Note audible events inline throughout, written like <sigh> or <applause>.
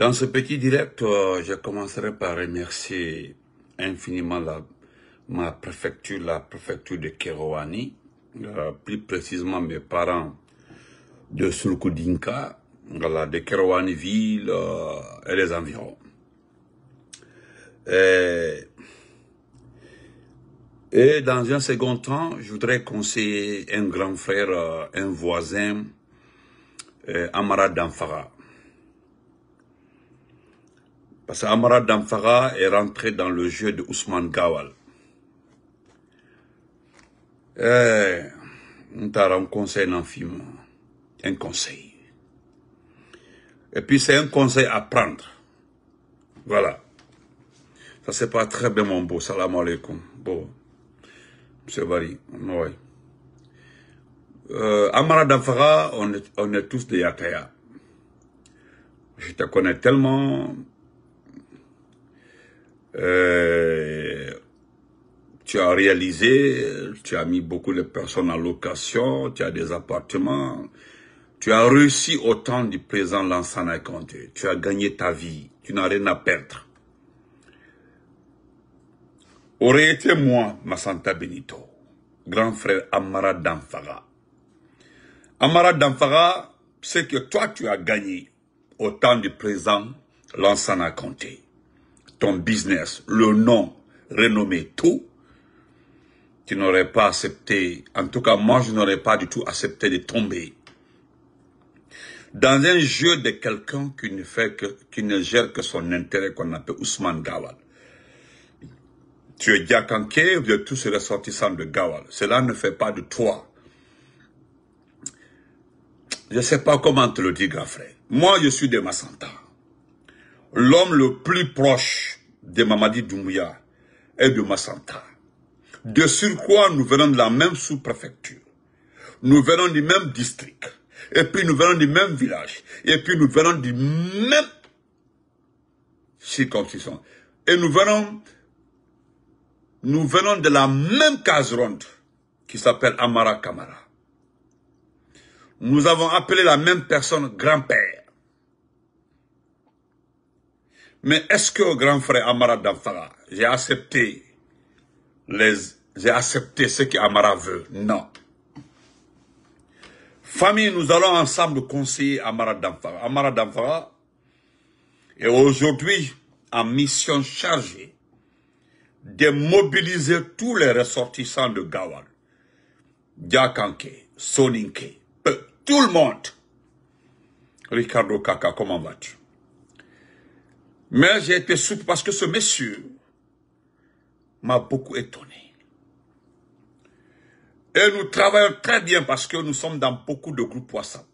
Dans ce petit direct, euh, je commencerai par remercier infiniment ma préfecture, la préfecture de Kerouani, euh, plus précisément mes parents de Sulkudinka, de Kerouani-Ville euh, et les environs. Et, dans un second temps, je voudrais conseiller un grand frère, un voisin, Amara Danfara. Parce Amara Damfara est rentré dans le jeu de Ousmane Gawal. Eh, on t'a un conseil dans film. Un conseil. Et puis c'est un conseil à prendre. Voilà. Ça c'est pas très bien mon beau. Salam alaikum. Bon. Monsieur Bari. Ouais. Euh, Amara Damfara, on est, tous des Yataya. Je te connais tellement, euh, tu as réalisé, tu as mis beaucoup de personnes en location, tu as des appartements, tu as réussi autant temps du présent Lansana tu as gagné ta vie, tu n'as rien à perdre. Aurait été moi, ma Santa Benito, grand frère Amara Danfara Amara Danfara c'est que toi tu as gagné Autant du présent à compté ton business, le nom, renommé, tout, tu n'aurais pas accepté, en tout cas moi je n'aurais pas du tout accepté de tomber dans un jeu de quelqu'un qui ne fait que, qui ne gère que son intérêt qu'on appelle Ousmane Gawal. Tu es Diakanké, tu es tous ressortissants de Gawal. Cela ne fait pas de toi. Je ne sais pas comment te le dire, grand frère. Moi, je suis de Massanta. L'homme le plus proche de Mamadi Doumbouya est de Massanta. De surcroît, nous venons de la même sous-préfecture. Nous venons du même district. Et puis nous venons du même village. Et puis nous venons du même circonscription. Et nous venons, nous venons de la même case ronde qui s'appelle Amara Kamara. Nous avons appelé la même personne grand-père. Mais est-ce que grand frère Amara Damfara, j'ai accepté les, j'ai accepté ce qu'Amara veut? Non. Famille, nous allons ensemble conseiller Amara Damfara. Amara Damfara est aujourd'hui en mission chargée de mobiliser tous les ressortissants de Gawal. Diakanké, Soninke, tout le monde. Ricardo Kaka, comment vas-tu? Mais j'ai été souple parce que ce monsieur m'a beaucoup étonné. Et nous travaillons très bien parce que nous sommes dans beaucoup de groupes WhatsApp.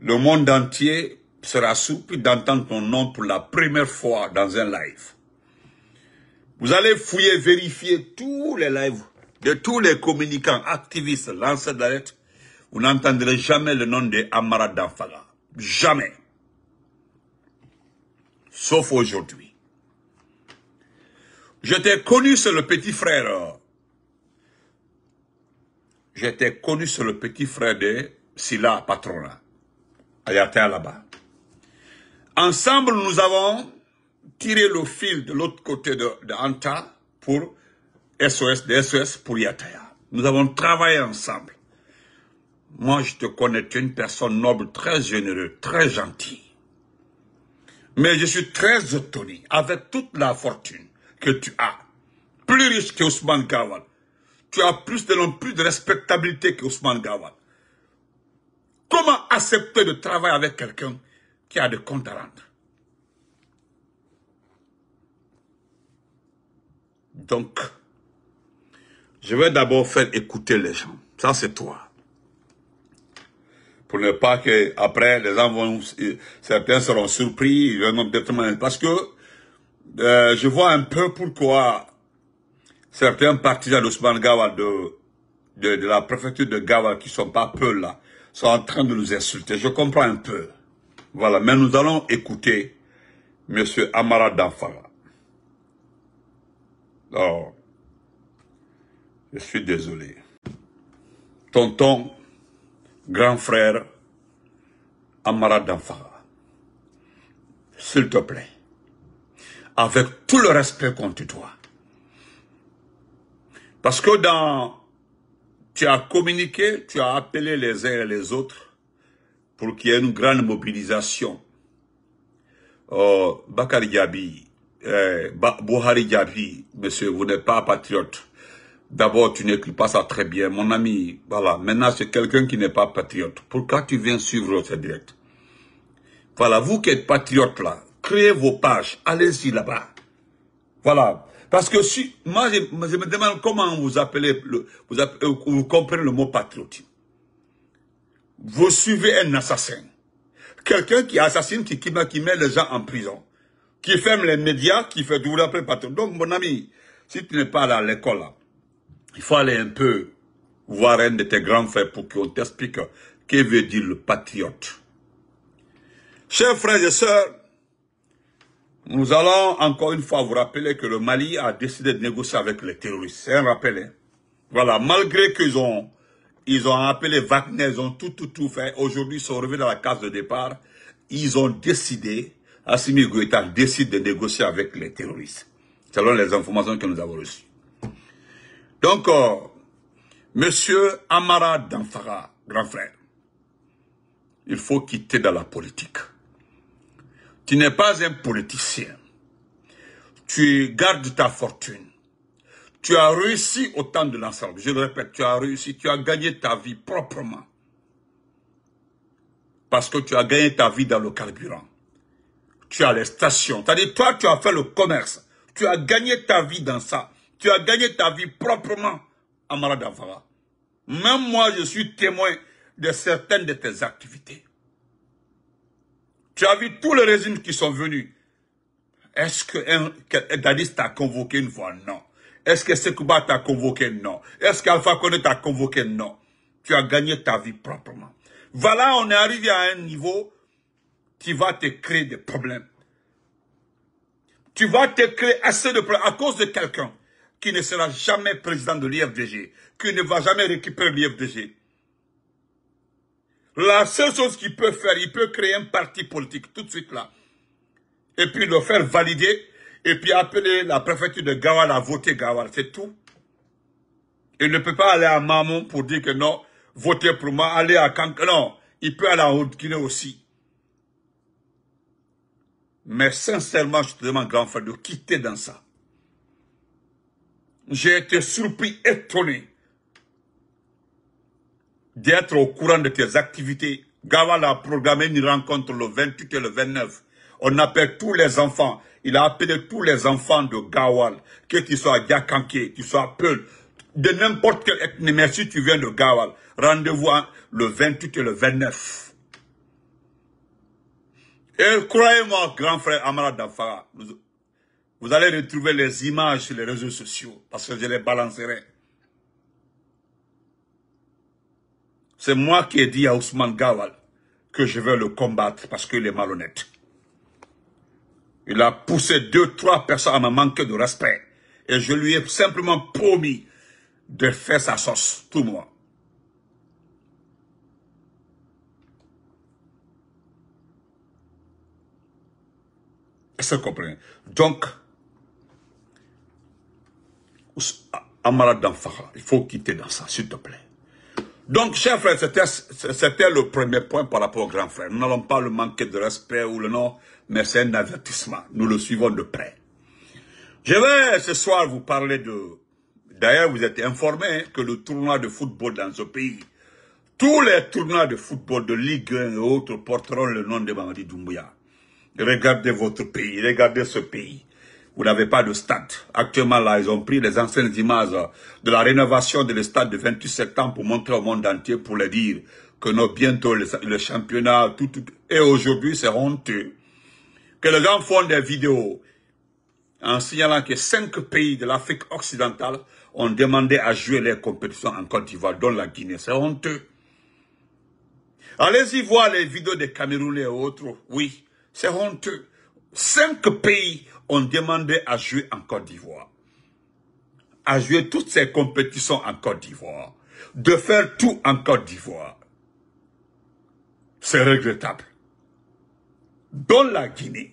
Le monde entier sera souple d'entendre ton nom pour la première fois dans un live. Vous allez fouiller, vérifier tous les lives de tous les communicants, activistes, lanceurs d'alerte. Vous n'entendrez jamais le nom de Amara Danfaga. Jamais sauf aujourd'hui. J'étais t'ai connu sur le petit frère. J'étais connu sur le petit frère de Silla Patrona, à là-bas. Ensemble, nous avons tiré le fil de l'autre côté de, de, Anta pour SOS, de SOS pour Yataya. Nous avons travaillé ensemble. Moi, je te connais, tu es une personne noble, très généreuse, très gentille. Mais je suis très étonné, avec toute la fortune que tu as, plus riche que Ousmane tu as plus de plus de respectabilité que Ousmane Comment accepter de travailler avec quelqu'un qui a des comptes à rendre Donc, je vais d'abord faire écouter les gens. Ça, c'est toi pour ne pas que après les gens vont, certains seront surpris, parce que euh, je vois un peu pourquoi certains partisans d'Ousmane Gawa de, de, de, la préfecture de Gawa qui sont pas peu là, sont en train de nous insulter. Je comprends un peu. Voilà, mais nous allons écouter Monsieur Amara Danfara. Alors, je suis désolé. Tonton grand frère Amara Danfara, s'il te plaît, avec tout le respect qu'on te doit, parce que dans, tu as communiqué, tu as appelé les uns et les autres pour qu'il y ait une grande mobilisation. Oh, euh, Bakari Yabi, euh, Bouhari Yabi, monsieur, vous n'êtes pas patriote. D'abord, tu n'écris pas ça très bien, mon ami. Voilà. Maintenant, c'est quelqu'un qui n'est pas patriote. Pourquoi tu viens suivre ce direct Voilà, vous qui êtes patriote là, créez vos pages. Allez-y là-bas. Voilà. Parce que si, moi, je, me demande comment vous appelez, le, vous, euh, comprenez le mot patriote. Vous suivez un assassin. Quelqu'un qui assassine, qui, qui, met les gens en prison. Qui ferme les médias, qui fait Vous l'appelez patriote. Donc, mon ami, si tu n'es pas là à l'école là, il faut aller un peu voir un de tes grands frères pour qu'on t'explique que veut dire le patriote. Chers frères et sœurs, nous allons encore une fois vous rappeler que le Mali a décidé de négocier avec les terroristes. C'est un rappel. Hein. Voilà, malgré qu'ils ont, ils ont appelé Wagner, ils ont tout, tout, tout fait. Aujourd'hui, ils sont revenus dans la case de départ. Ils ont décidé, Assimi Goïta décide de négocier avec les terroristes. Selon les informations que nous avons reçues. Donc, monsieur Amara Danfara, grand frère, il faut quitter dans la politique. Tu n'es pas un politicien. Tu gardes ta fortune. Tu as réussi au temps de l'ensemble. Je le répète, tu as réussi, tu as gagné ta vie proprement. Parce que tu as gagné ta vie dans le carburant. Tu as les stations. C'est-à-dire, toi, tu as fait le commerce. Tu as gagné ta vie dans ça tu as gagné ta vie proprement, à Même moi, je suis témoin de certaines de tes activités. Tu as vu tous les régimes qui sont venus. Est-ce que Dadis t'a convoqué une fois Non. Est-ce que Sekouba t'a convoqué Non. Est-ce qu'Alpha Kone t'a convoqué Non. Tu as gagné ta vie proprement. Voilà, on est arrivé à un niveau qui va te créer des problèmes. Tu vas te créer assez de problèmes à cause de quelqu'un qui ne sera jamais président de l'IFDG, qui ne va jamais récupérer l'IFDG. La seule chose qu'il peut faire, il peut créer un parti politique tout de suite là. Et puis le faire valider, et puis appeler la préfecture de Gawal à voter Gawal, c'est tout. Il ne peut pas aller à Mamon pour dire que non, votez pour moi, aller à Kank... Non, il peut aller à Haute-Guinée aussi. Mais sincèrement, je te demande, grand frère, de quitter dans ça j'ai été surpris, étonné d'être au courant de tes activités. Gawal a programmé une rencontre le 28 et le 29. On appelle tous les enfants. Il a appelé tous les enfants de Gawal, que tu sois à Diakanké, tu sois à Peul, de n'importe quelle ethnie. Mais si tu viens de Gawal, rendez-vous le 28 et le 29. Et croyez-moi, grand frère Amara Dafara, vous allez retrouver les images sur les réseaux sociaux parce que je les balancerai. C'est moi qui ai dit à Ousmane Gawal que je veux le combattre parce qu'il est malhonnête. Il a poussé deux, trois personnes à me manquer de respect. Et je lui ai simplement promis de faire sa sauce, tout moi. Est-ce que vous comprenez Donc, Amara Danfara. Il faut quitter dans ça, s'il te plaît. Donc, chers frères, c'était le premier point par rapport au grand frère. Nous n'allons pas le manquer de respect ou le nom, mais c'est un avertissement. Nous le suivons de près. Je vais ce soir vous parler de... D'ailleurs, vous êtes informés que le tournoi de football dans ce pays, tous les tournois de football de Ligue 1 et autres porteront le nom de Mamadi Doumbouya. Regardez votre pays, regardez ce pays vous n'avez pas de stade. Actuellement, là, ils ont pris les anciennes images de la rénovation de le stade de 28 septembre pour montrer au monde entier, pour le dire que nous, bientôt, le, championnat, tout, et aujourd'hui, c'est honteux. Que les gens font des vidéos en signalant que cinq pays de l'Afrique occidentale ont demandé à jouer les compétitions en Côte d'Ivoire, dont la Guinée. C'est honteux. Allez-y voir les vidéos des Camerounais et autres. Oui, c'est honteux cinq pays ont demandé à jouer en Côte d'Ivoire. À jouer toutes ces compétitions en Côte d'Ivoire. De faire tout en Côte d'Ivoire. C'est regrettable. Dans la Guinée.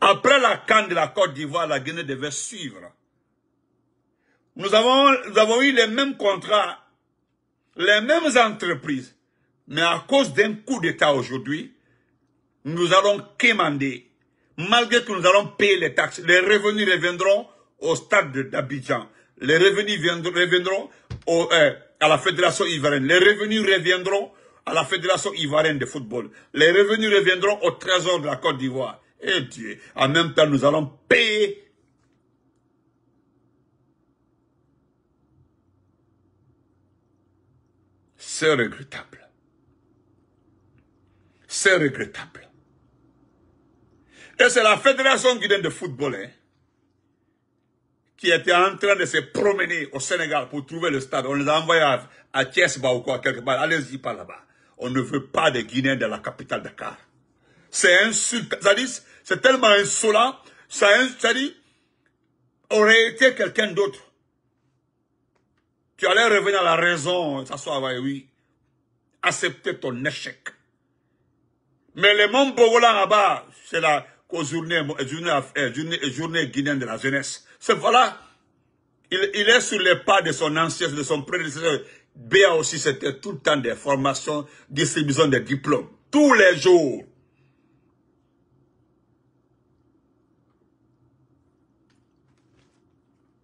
Après la canne de la Côte d'Ivoire, la Guinée devait suivre. Nous avons, nous avons eu les mêmes contrats, les mêmes entreprises. Mais à cause d'un coup d'État aujourd'hui, nous allons quémander malgré que nous allons payer les taxes. Les revenus reviendront au stade d'Abidjan. Les revenus reviendront eh, à la Fédération ivoirienne. Les revenus reviendront à la Fédération ivoirienne de football. Les revenus reviendront au trésor de la Côte d'Ivoire. Et eh Dieu, en même temps, nous allons payer C'est regrettable. C'est regrettable. Et c'est la Fédération guinéenne de football hein, qui était en train de se promener au Sénégal pour trouver le stade. On les a envoyés à, à bah, ou quoi, quelque part. Allez-y par là-bas. On ne veut pas de Guinéens de la capitale Dakar. C'est insultant. C'est tellement insolent. Ça, hein, dit, aurait été quelqu'un d'autre. Tu allais revenir à la raison, ça soit oui. Accepter ton échec. Mais les membres Bogolan là-bas, c'est la, qu'aux journées, journée, guinéenne de la jeunesse. C'est voilà, il, est sur les pas de son ancien, de son prédécesseur. Béa aussi, c'était tout le temps des formations, distribution des diplômes. Tous les jours.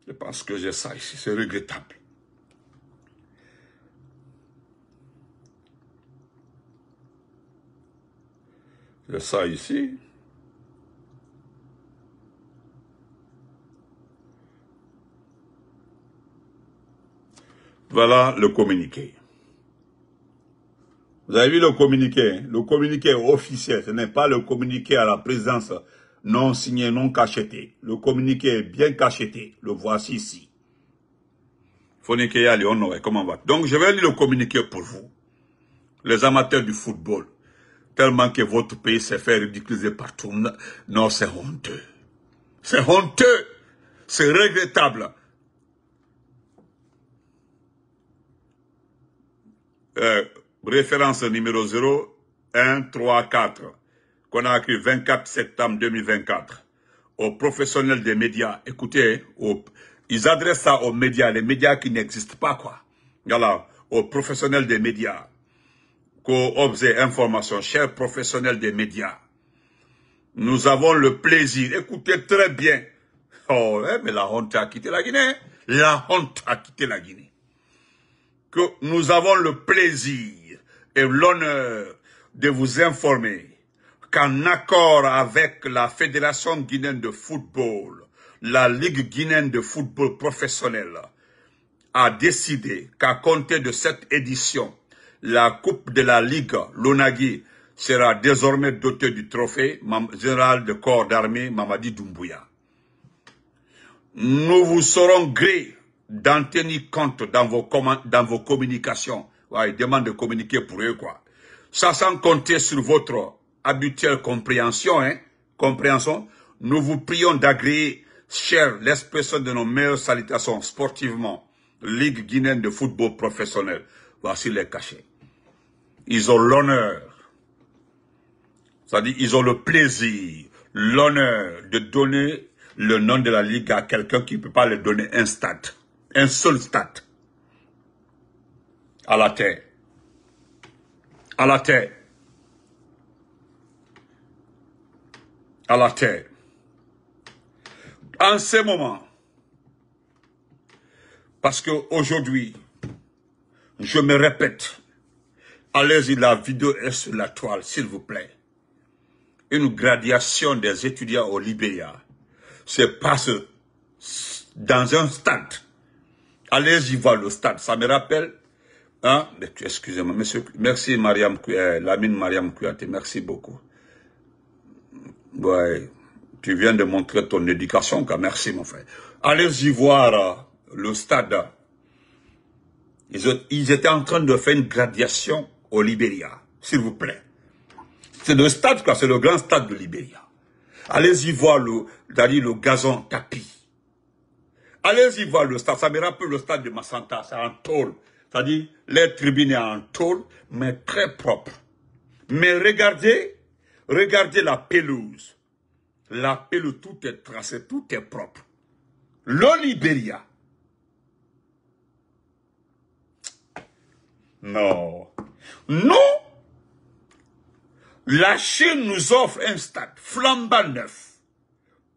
Je pense que j'ai ça ici, c'est regrettable. J'ai ça ici. Voilà le communiqué. Vous avez vu le communiqué Le communiqué officiel, ce n'est pas le communiqué à la présence non signé, non cacheté. Le communiqué est bien cacheté. Le voici ici. Fonikeya Leonore, comment va Donc je vais lire le communiqué pour vous. Les amateurs du football, tellement que votre pays s'est fait ridiculiser partout. Non, c'est honteux. C'est honteux. C'est regrettable. Euh, référence numéro 0, 1, 3, 4, qu'on a accueilli 24 septembre 2024, aux professionnels des médias. Écoutez, ils adressent ça aux médias, les médias qui n'existent pas, quoi. Voilà, aux professionnels des médias. co objets informations, chers professionnels des médias. Nous avons le plaisir, écoutez très bien. Oh, eh, mais la honte a quitté la Guinée. La honte a quitté la Guinée que nous avons le plaisir et l'honneur de vous informer qu'en accord avec la Fédération guinéenne de football, la Ligue guinéenne de football professionnel a décidé qu'à compter de cette édition, la Coupe de la Ligue, l'ONAGI, sera désormais dotée du trophée général de corps d'armée Mamadi Doumbouya. Nous vous serons gré d'en tenir compte dans vos, dans vos communications. Ouais, ils demandent de communiquer pour eux, quoi. Ça, sans compter sur votre habituelle compréhension, hein, compréhension, nous vous prions d'agréer, cher, l'expression de nos meilleures salutations sportivement. Ligue guinéenne de football professionnel. Voici les cachets. Ils ont l'honneur, c'est-à-dire ils ont le plaisir, l'honneur de donner le nom de la Ligue à quelqu'un qui ne peut pas le donner un stade un seul stade à la terre. À la terre. À la terre. En ce moment, parce que aujourd'hui, je me répète, allez-y, la vidéo est sur la toile, s'il vous plaît. Une gradation des étudiants au Libéa se passe dans un stade Allez, y voir le stade. Ça me rappelle. Hein? Excusez-moi, monsieur. Merci, Mariam, euh, Lamine Mariam Kouyaté. Merci beaucoup. Ouais. Tu viens de montrer ton éducation, car Merci, mon frère. Allez, y voir euh, le stade. Ils, étaient en train de faire une gradation au Libéria. S'il vous plaît. C'est le stade, quoi. C'est le grand stade de Libéria. Allez-y voir le, le gazon tapis. Allez-y voir le stade, ça me rappelle le stade de Massanta, c'est en tôle. C'est-à-dire, les tribunes en tôle, mais très propre. Mais regardez, regardez la pelouse. La pelouse, tout est tracé, tout est propre. Le Liberia. Non. Nous, la Chine nous offre un stade flambant neuf,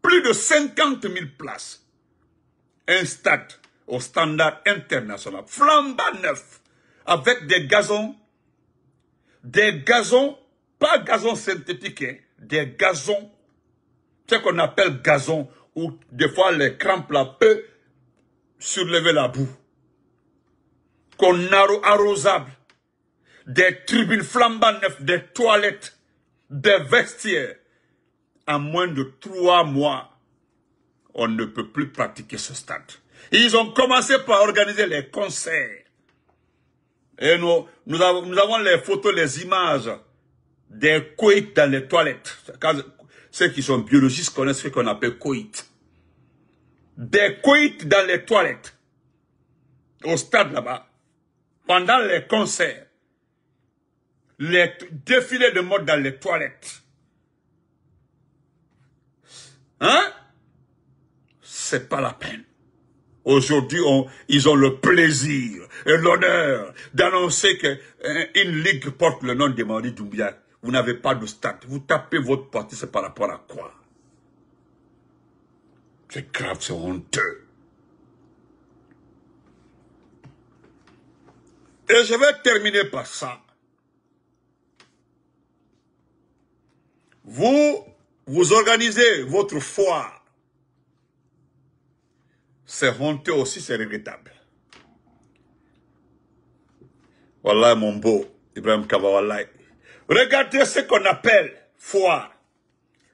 plus de 50 000 places, un stade au standard international, flamba neuf, avec des gazons, des gazons, pas gazon synthétique, hein, des gazons, ce qu'on appelle gazon, où des fois les crampes là peuvent surlever la boue, qu'on arrosable, des tribunes flambant neuf, des toilettes, des vestiaires, en moins de trois mois, on ne peut plus pratiquer ce stade. Ils ont commencé par organiser les concerts. Et nous, nous, avons, les photos, les images des coïts dans les toilettes. ceux qui sont biologistes connaissent ce qu'on appelle coït. Des coïts dans les toilettes. Au stade là-bas. Pendant les concerts. Les défilés de mode dans les toilettes. Hein c'est pas la peine. Aujourd'hui, on, ils ont le plaisir et l'honneur d'annoncer qu'une euh, ligue porte le nom de Maurice Doumbia. Vous n'avez pas de stade. Vous tapez votre parti, c'est par rapport à quoi C'est grave, c'est honteux. Et je vais terminer par ça. Vous, vous organisez votre foire c'est honteux aussi, c'est regrettable. Voilà mon beau Ibrahim Wallah. Regardez ce qu'on appelle foire.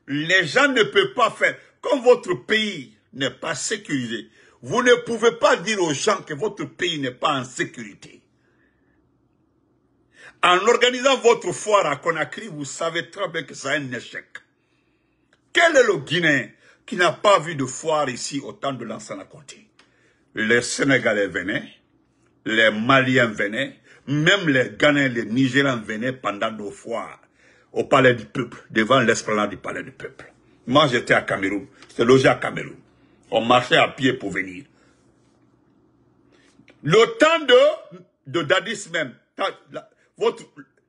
Les gens ne peuvent pas faire. Quand votre pays n'est pas sécurisé, vous ne pouvez pas dire aux gens que votre pays n'est pas en sécurité. En organisant votre foire à Conakry, vous savez très bien que c'est un échec. Quel est le Guinéen qui n'a pas vu de foire ici au temps de à côté. Les Sénégalais venaient, les Maliens venaient, même les Ghanais, les Nigériens venaient pendant nos foires au palais du peuple, devant l'esplanade du palais du peuple. Moi, j'étais à Cameroun, j'étais logé à Cameroun. On marchait à pied pour venir. Le temps de, de Dadis même,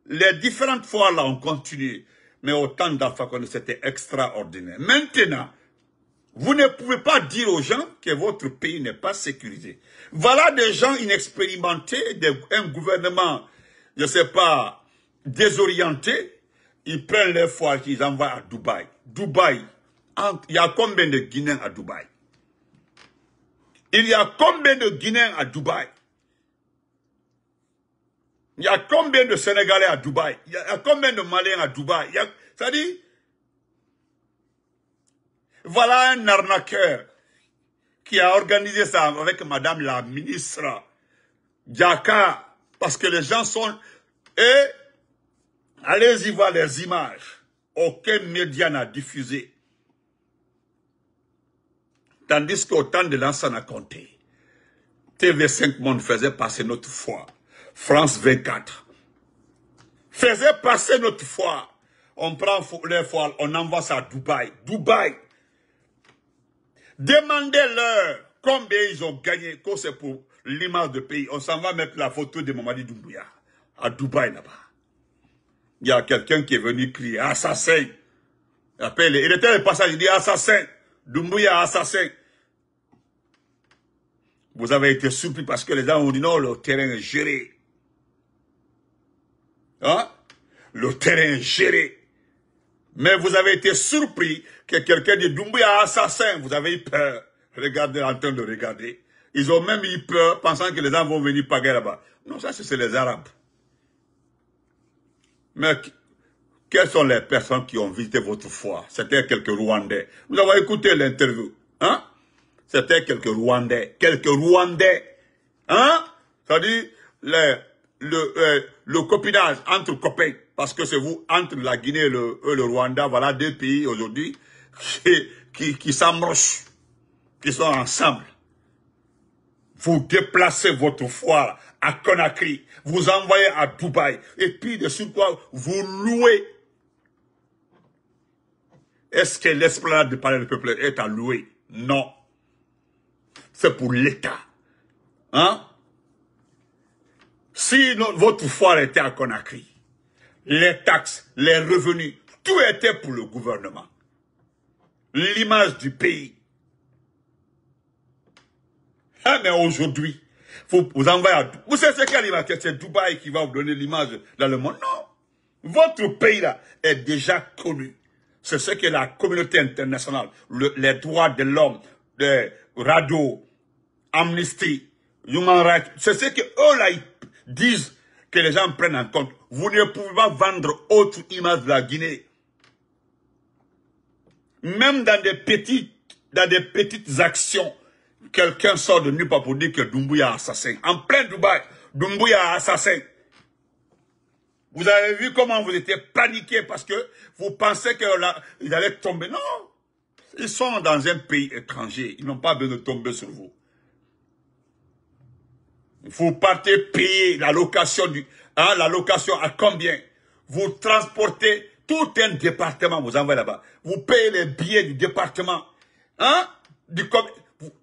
les différentes foires là ont continué, mais au temps d'Alpha c'était extraordinaire. Maintenant, vous ne pouvez pas dire aux gens que votre pays n'est pas sécurisé. Voilà des gens inexpérimentés, un gouvernement, je ne sais pas, désorienté. Ils prennent leur foie ils envoient à Dubaï. Dubaï, il y a combien de Guinéens à Dubaï Il y a combien de Guinéens à Dubaï Il y a combien de Sénégalais à Dubaï Il y a combien de Maliens à Dubaï Ça dit voilà un arnaqueur qui a organisé ça avec Madame la ministre Diaka. Parce que les gens sont... Et allez-y voir les images. Aucun média n'a diffusé. Tandis qu'au temps de à compté, TV5 Monde faisait passer notre foi. France 24 faisait passer notre foi. On prend les foires, on envoie ça à Dubaï. Dubaï, Demandez-leur combien ils ont gagné, que c'est pour l'image de pays. On s'en va mettre la photo de Mamadi Doumbouya, à Dubaï là-bas. Il y a quelqu'un qui est venu crier assassin. il était le passage, il dit assassin. Doumbouya assassin. Vous avez été surpris parce que les gens ont dit non, le terrain est géré. Hein? Le terrain est géré. Mais vous avez été surpris que quelqu'un dit Doumbouya assassin, vous avez eu peur. Regardez, en train de regarder. Ils ont même eu peur, pensant que les gens vont venir paguer là-bas. Non, ça, c'est les Arabes. Mais quelles sont les personnes qui ont visité votre foi C'était quelques Rwandais. vous avez écouté l'interview. Hein? C'était quelques Rwandais. Quelques Rwandais. C'est-à-dire hein? euh, le, copinage entre copains. Parce que c'est vous, entre la Guinée le, et le Rwanda, voilà deux pays aujourd'hui qui, qui qui sont ensemble. Vous déplacez votre foire à Conakry, vous envoyez à Dubaï, et puis de quoi vous louez. Est-ce que l'esplanade de palais du peuple est à louer Non. C'est pour l'État. Hein Si votre foire était à Conakry, les taxes, les revenus, tout était pour le gouvernement l'image du pays. Ah, mais aujourd'hui, vous, vous envoyez à... Vous savez ce qu'il y C'est Dubaï qui va vous donner l'image dans le monde. Non. Votre pays, là, est déjà connu. C'est ce que la communauté internationale, les droits de l'homme, de RADO, Amnesty, Human Rights, c'est ce que eux, là, disent que les gens prennent en compte. Vous ne pouvez pas vendre autre image de la Guinée même dans des petites, dans des petites actions, quelqu'un sort de nulle part pour dire que Dumbuya est assassin. En plein Dubaï, Dumbuya est assassin. Vous avez vu comment vous étiez paniqué parce que vous pensez qu'ils allaient tomber. Non, ils sont dans un pays étranger. Ils n'ont pas besoin de tomber sur vous. Vous partez payer la location du, ah la location à combien? Vous transportez tout un département vous envoie là-bas. Vous payez les billets du département. Hein? Du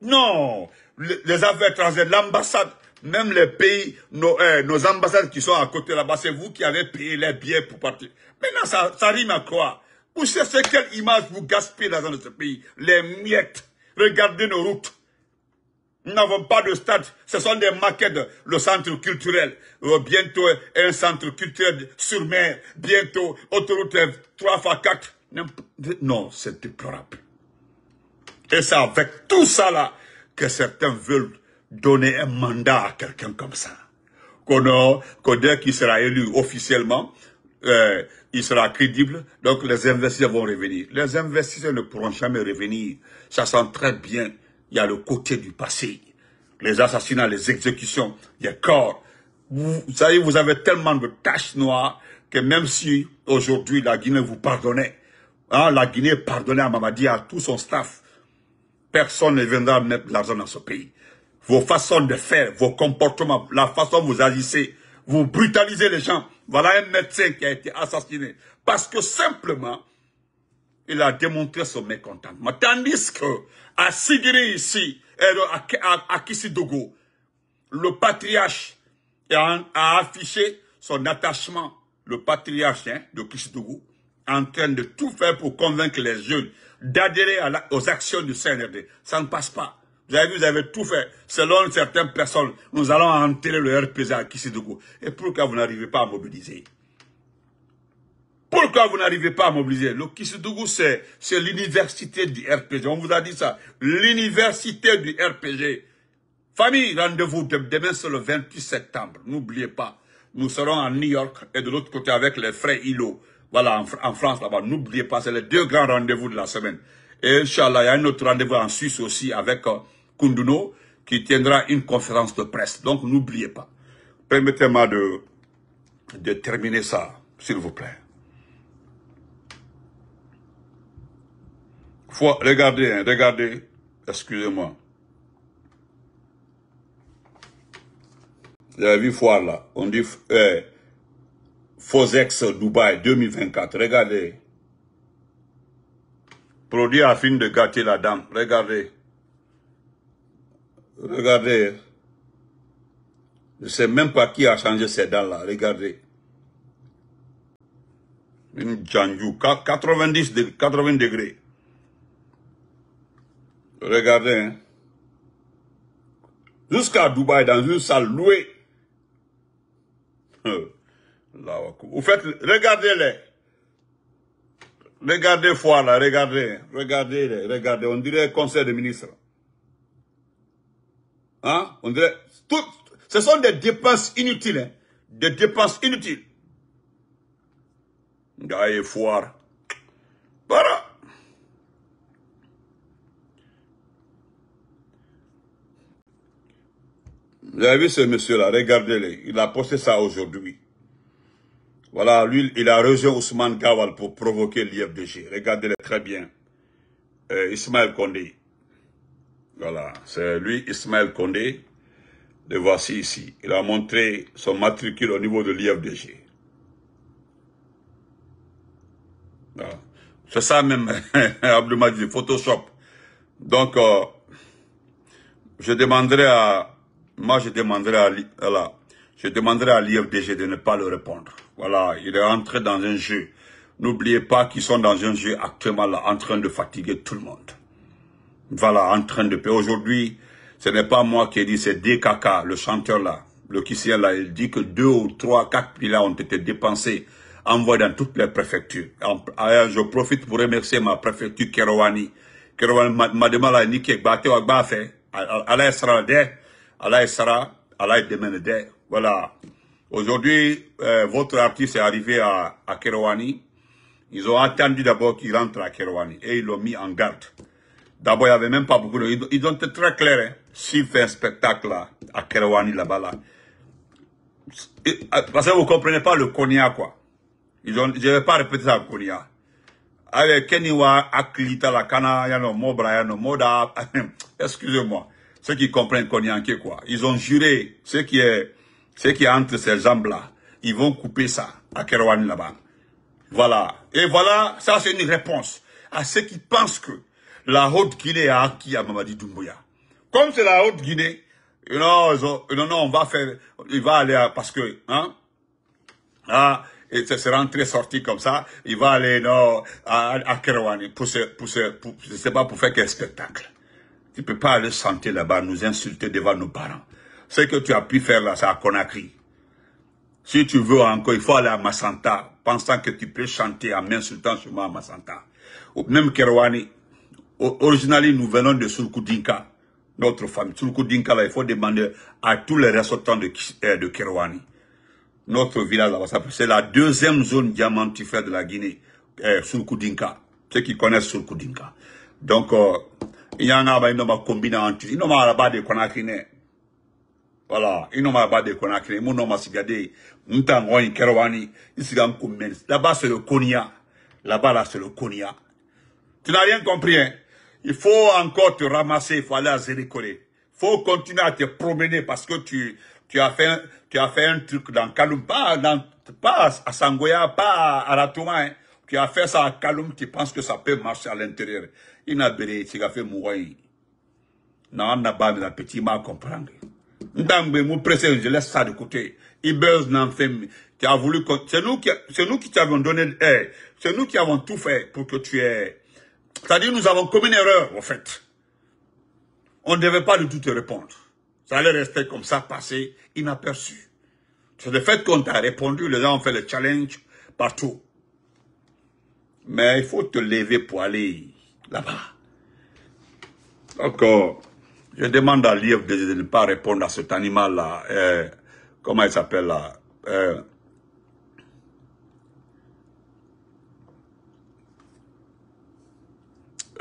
Non! les affaires étrangères, l'ambassade, même les pays, nos, eh, nos, ambassades qui sont à côté là-bas, c'est vous qui avez payé les billets pour partir. Maintenant, ça, rime à quoi? Vous savez quelle image vous gaspillez dans notre pays? Les miettes. Regardez nos routes. Nous n'avons pas de stade, ce sont des maquettes. Le centre culturel, euh, bientôt un centre culturel sur mer, bientôt autoroute 3 x 4. Non, c'est déplorable. Et c'est avec tout ça là que certains veulent donner un mandat à quelqu'un comme ça. Qu'on qu'on dès qu'il sera élu officiellement, euh, il sera crédible, donc les investisseurs vont revenir. Les investisseurs ne pourront jamais revenir. Ça sent très bien il y a le côté du passé. Les assassinats, les exécutions, les corps. Vous, savez, vous avez tellement de taches noires que même si aujourd'hui la Guinée vous pardonnait, hein, la Guinée pardonnait à Mamadi, à tout son staff, personne ne viendra mettre l'argent dans ce pays. Vos façons de faire, vos comportements, la façon dont vous agissez, vous brutalisez les gens. Voilà un médecin qui a été assassiné. Parce que simplement, il a démontré son mécontentement. Tandis que à Sigiri ici, à Kisidogo, le patriarche a affiché son attachement, le patriarche hein, de Kisidogo, en train de tout faire pour convaincre les jeunes d'adhérer aux actions du CNRD. Ça ne passe pas. Vous avez vu, vous avez tout fait. Selon certaines personnes, nous allons enterrer le RPZ à Kissidougou. Et pourquoi vous n'arrivez pas à mobiliser pourquoi vous n'arrivez pas à mobiliser Le Kissidougou, c'est l'université du RPG. On vous a dit ça. L'université du RPG. Famille, rendez-vous demain, sur le 28 septembre. N'oubliez pas, nous serons à New York et de l'autre côté avec les frères ILO. Voilà, en, France, là-bas. N'oubliez pas, c'est les deux grands rendez-vous de la semaine. Et Inch'Allah, il y a un autre rendez-vous en Suisse aussi avec euh, Kunduno qui tiendra une conférence de presse. Donc, n'oubliez pas. Permettez-moi de, de terminer ça, s'il vous plaît. regardez, regardez. Hein, Excusez-moi. y vu foire là. On dit euh, Fosex Dubaï 2024. Regardez. Produit afin de gâter la dame. Regardez. Regardez. Je ne sais même pas qui a changé ces dents là. Regardez. Une Janju. 90, 80 degrés. Regardez, hein. Jusqu'à Dubaï, dans une salle louée. Euh, Vous faites, regardez-les. Regardez foire là, regardez, hein. regardez, les regardez. On dirait conseil de ministre. Hein? On dirait, ce sont des dépenses inutiles, hein. Des dépenses inutiles. Gaïe, foire. Voilà. Vous avez vu ce monsieur-là, regardez-le. Il a posté ça aujourd'hui. Voilà, lui, il a rejoint Ousmane Gawal pour provoquer l'IFDG. Regardez-le très bien. Euh, Ismaël Kondé. Voilà, c'est lui, Ismaël Kondé. Le voici ici. Il a montré son matricule au niveau de l'IFDG. C'est ça même, <laughs> Abdou Photoshop. Donc, euh, je demanderai à moi je demanderai à, voilà, euh, je demanderai à l'IFDG de ne pas le répondre. Voilà, il est entré dans un jeu. N'oubliez pas qu'ils sont dans un jeu actuellement là, en train de fatiguer tout le monde. Voilà, en train de Aujourd'hui, ce n'est pas moi qui ai dit, c'est DKK, le chanteur là, le Kissier là, il dit que deux ou trois, quatre milliards ont été dépensés, envoyés dans toutes les préfectures. Ah, je profite pour remercier ma préfecture Kerouani. Kerouani, madame la Niki Gbate à Allah est Sarah, Allah est Demenede. Voilà. Aujourd'hui, euh, votre artiste est arrivé à, à Kerouani. Ils ont attendu d'abord qu'il rentre à Kerouani et ils l'ont mis en garde. D'abord, il n'y avait même pas beaucoup de... Ils, ont été très clairs. Hein. S'il fait un spectacle à Kerouani, là-bas, là, ah, parce que vous ne comprenez pas le Konya, quoi. Ils ont, je ne vais pas répéter ça, Konya. Avec Keniwa, Aklita, Lakana, Yano, Mobra, Yano, Moda, <laughs> excusez-moi ceux qui comprennent qu'on y en quoi. Ils ont juré, ce qui est, ce qui entre ces jambes-là, ils vont couper ça à Kerouane là-bas. Voilà. Et voilà, ça c'est une réponse à ceux qui pensent que la Haute-Guinée a acquis à Mamadi Doumbouya. Comme c'est la Haute-Guinée, non, non, on va faire, il va aller à, parce que, hein, ah, et ça rentré sorti comme ça, il va aller, non, à, Kerouane, pour pour pas, pour faire quel spectacle. Tu ne peux pas aller chanter là-bas, nous insulter devant nos parents. Ce que tu as pu faire là, c'est à Conakry. Si tu veux encore, il faut aller à Massanta, pensant que tu peux chanter en m'insultant sur moi à Massanta. même Kerouani. originalement, nous venons de Surkoudinka, notre famille. Surkoudinka, là, il faut demander à tous les ressortants de, euh, de Notre village là-bas, c'est la deuxième zone diamantifère de la Guinée, euh, Surkoudinka. Ceux qui connaissent Surkoudinka. Donc, euh, il y a Voilà. il kombina antu inoma alabade konakine wala inoma alabade konakine nom noma sigade mtango ni kerwani isiga nkumeni là-bas c'est le konia là-bas là c'est le konia tu n'as rien compris hein. il faut encore te ramasser il faut aller à Il faut continuer à te promener parce que tu tu as fait tu as fait un truc dans Kaloum pas dans pas à Sangoya pas à Ratoma hein? tu as fait ça à Kaloum tu penses que ça peut marcher à l'intérieur il na bere dit mɔgɔ ye na na ba mina petit m'a comprendre ndambe mou pressé je laisse ça de côté ibers n'en fait tu as voulu c'est nous qui c'est nous qui t'avons donné l'air. Eh, c'est nous qui avons tout fait pour que tu aies c'est-à-dire nous avons commis une erreur en fait on ne devait pas du tout te répondre ça allait rester comme ça passé inaperçu c'est le fait qu'on t'a répondu les gens ont fait le challenge partout mais il faut te lever pour aller là-bas. Donc, je demande à l'IF de, ne pas répondre à cet animal-là. Euh, comment il s'appelle là euh,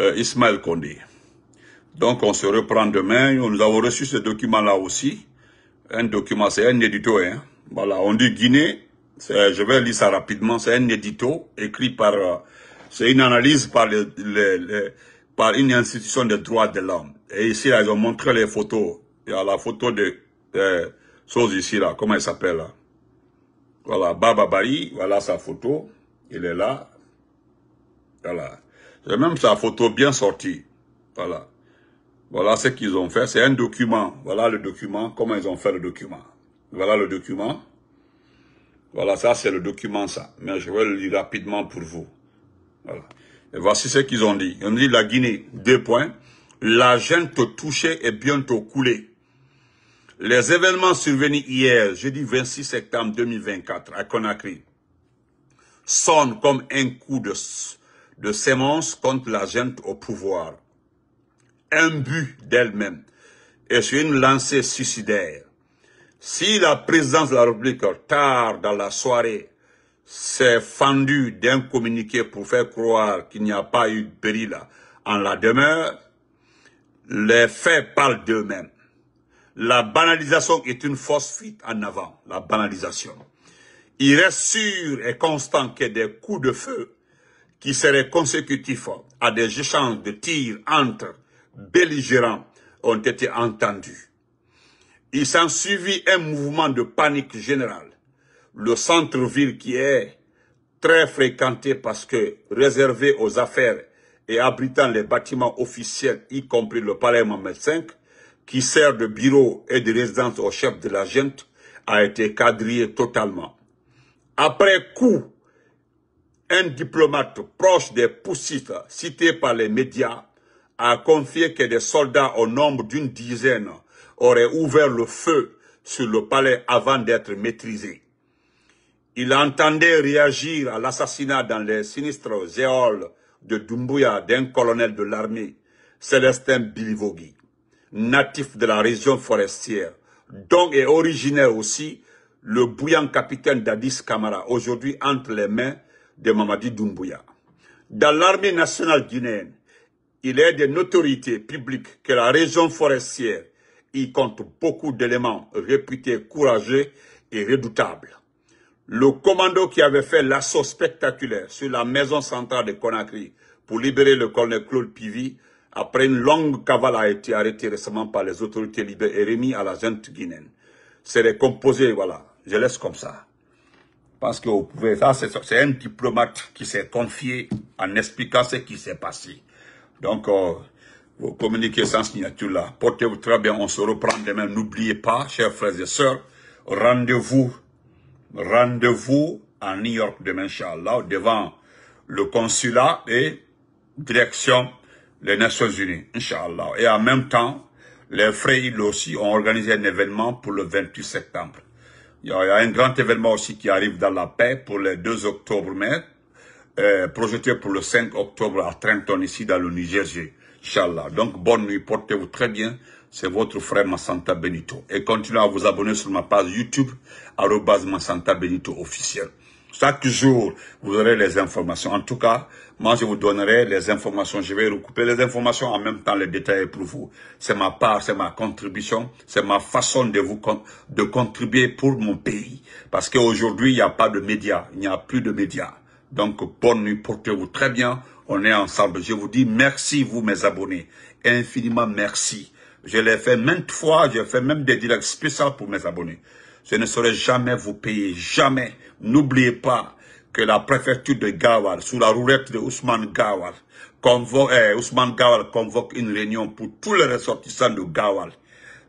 euh Ismaël Kondé. Donc, on se reprend demain. Nous avons reçu ce document-là aussi. Un document, c'est un édito. Hein? Voilà, on dit Guinée. Je vais lire ça rapidement. C'est un édito écrit par euh, c'est une analyse par, le, par une institution de droits de l'homme. Et ici, là, ils ont montré les photos. Il y a la photo de euh, chose ici, là. Comment elle s'appelle, là Voilà, Bari. Voilà sa photo. Il est là. Voilà. C'est même sa photo bien sortie. Voilà. Voilà ce qu'ils ont fait. C'est un document. Voilà le document. Comment ils ont fait le document. Voilà le document. Voilà, ça, c'est le document, ça. Mais je vais le lire rapidement pour vous. Et voici ce qu'ils ont dit. Ils ont dit la Guinée, deux points. La gente touchée est bientôt coulée. Les événements survenus hier, jeudi 26 septembre 2024, à Conakry, sonnent comme un coup de, sémence contre la gente au pouvoir. Un but d'elle-même et c'est une lancée suicidaire. Si la présidence de la République tard dans la soirée s'est fendu d'un communiqué pour faire croire qu'il n'y a pas eu de péril en la demeure, les faits parlent d'eux-mêmes. La banalisation est une force fuite en avant, la banalisation. Il reste sûr et constant que des coups de feu qui seraient consécutifs à des échanges de tirs entre belligérants ont été entendus. Il s'en suivit un mouvement de panique générale le centre-ville qui est très fréquenté parce que réservé aux affaires et abritant les bâtiments officiels, y compris le palais Mohamed V, qui sert de bureau et de résidence au chef de la gente, a été quadrillé totalement. Après coup, un diplomate proche des poussites cité par les médias a confié que des soldats au nombre d'une dizaine auraient ouvert le feu sur le palais avant d'être maîtrisés. Il entendait réagir à l'assassinat dans les sinistres éoles de Dumbuya d'un colonel de l'armée, Célestin Bilivogui, natif de la région forestière, dont est originaire aussi le bouillant capitaine d'Addis Kamara, aujourd'hui entre les mains de Mamadi Dumbuya. Dans l'armée nationale guinéenne, il est des notoriétés publiques que la région forestière y compte beaucoup d'éléments réputés courageux et redoutables. Le commando qui avait fait l'assaut spectaculaire sur la maison centrale de Conakry pour libérer le colonel Claude Pivy, après une longue cavale, a été arrêté récemment par les autorités libérées et remis à la gente guinéenne. C'est récomposé, voilà. Je laisse comme ça. Parce que vous pouvez, ça, c'est un diplomate qui s'est confié en expliquant ce qui s'est passé. Donc, euh, vous communiquez sans signature là. Portez-vous très bien, on se reprend demain. N'oubliez pas, chers frères et sœurs, rendez-vous rendez-vous à New York demain, Inch'Allah, devant le consulat et direction les Nations Unies, Inch'Allah. Et en même temps, les frères aussi ont organisé un événement pour le 28 septembre. Il y a un grand événement aussi qui arrive dans la paix pour le 2 octobre-mai, euh, projeté pour le 5 octobre à Trenton, ici dans le Niger. Inch'Allah. Donc, bonne nuit, portez-vous très bien c'est votre frère Massanta Benito. Et continuez à vous abonner sur ma page YouTube, à arrobas Massanta Benito officiel. Chaque jour, vous aurez les informations. En tout cas, moi, je vous donnerai les informations. Je vais recouper les informations en même temps, les détails pour vous. C'est ma part, c'est ma contribution, c'est ma façon de vous de contribuer pour mon pays. Parce qu'aujourd'hui, il n'y a pas de médias, il n'y a plus de médias. Donc, bonne nuit, portez-vous très bien. On est ensemble. Je vous dis merci, vous, mes abonnés. Infiniment merci. Je l'ai fait maintes fois, j'ai fait même des directs spéciaux pour mes abonnés. Je ne saurais jamais vous payer, jamais. N'oubliez pas que la préfecture de Gawal, sous la roulette de Ousmane Gawal, convoque, eh, Ousmane Gawal convoque une réunion pour tous les ressortissants de Gawal,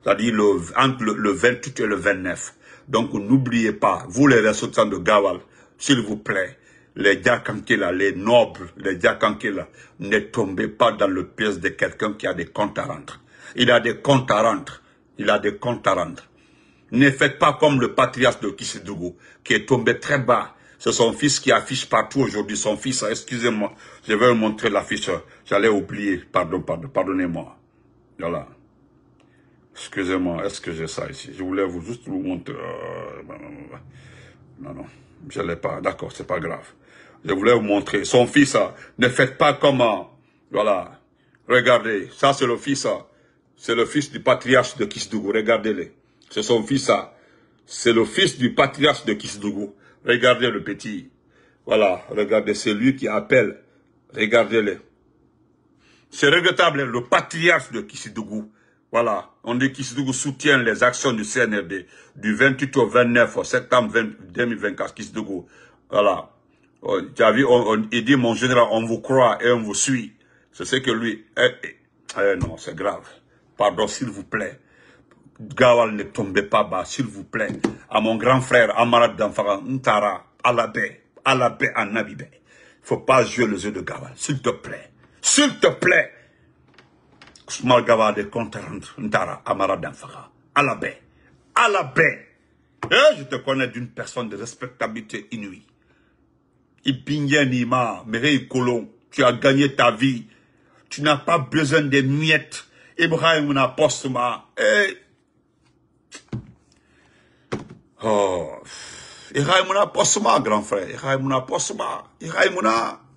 c'est-à-dire le, entre le, 28 et le 29. Donc n'oubliez pas, vous les ressortissants de Gawal, s'il vous plaît, les Diakankela, les nobles, les Diakankela, ne tombez pas dans le piège de quelqu'un qui a des comptes à rendre. Il a des comptes à rendre. Il a des comptes à rendre. Ne faites pas comme le patriarche de Kissidougou, qui est tombé très bas. C'est son fils qui affiche partout aujourd'hui. Son fils, excusez-moi, je vais vous montrer l'affiche. J'allais oublier, pardon, pardon, pardonnez-moi. Voilà. Excusez-moi, est-ce que j'ai ça ici Je voulais vous juste vous montrer. Euh, bah, bah, bah, non, non, je l'ai pas. D'accord, c'est pas grave. Je voulais vous montrer. Son fils, hein, ne faites pas comme... Hein. Voilà. Regardez, ça c'est le fils. Hein c'est le fils du patriarche de Kisdougou. Regardez-le. C'est son fils, ça. C'est le fils du patriarche de Kisdougou. Regardez le petit. Voilà, regardez, c'est lui qui appelle. Regardez-le. C'est regrettable, hein, le patriarche de Kisdougou. Voilà, on dit Kisidougou soutient les actions du CNRD du 28 au 29 au septembre 2024. Kisdougou, voilà. Oh, tu vu, il dit, mon général, on vous croit et on vous suit. C'est ce que lui... Eh, eh, eh, non, c'est grave. Pardon, s'il vous plaît. Gawal ne tombez pas bas, s'il vous plaît. À mon grand frère, Amarad Danfara, Ntara, Alabé, Il ne Faut pas jouer les yeux de Gawal, s'il te plaît. S'il te plaît. Ousmane Gawal de contre Ntara, Amarad Danfara, à la Et je te connais d'une personne de respectabilité inouïe. ma, mère Colon, tu as gagné ta vie. Tu n'as pas besoin des miettes Ibrahimuna póstuma. É... Oh. Ibrahimuna póstuma, grand frère. Ibrahimuna póstuma. Ibrahimuna.